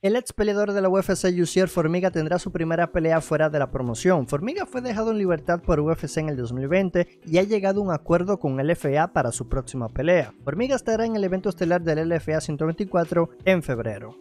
El ex peleador de la UFC Jussier Formiga tendrá su primera pelea fuera de la promoción. Formiga fue dejado en libertad por UFC en el 2020 y ha llegado a un acuerdo con el para su próxima pelea. Formiga estará en el evento estelar del LFA 124 en febrero.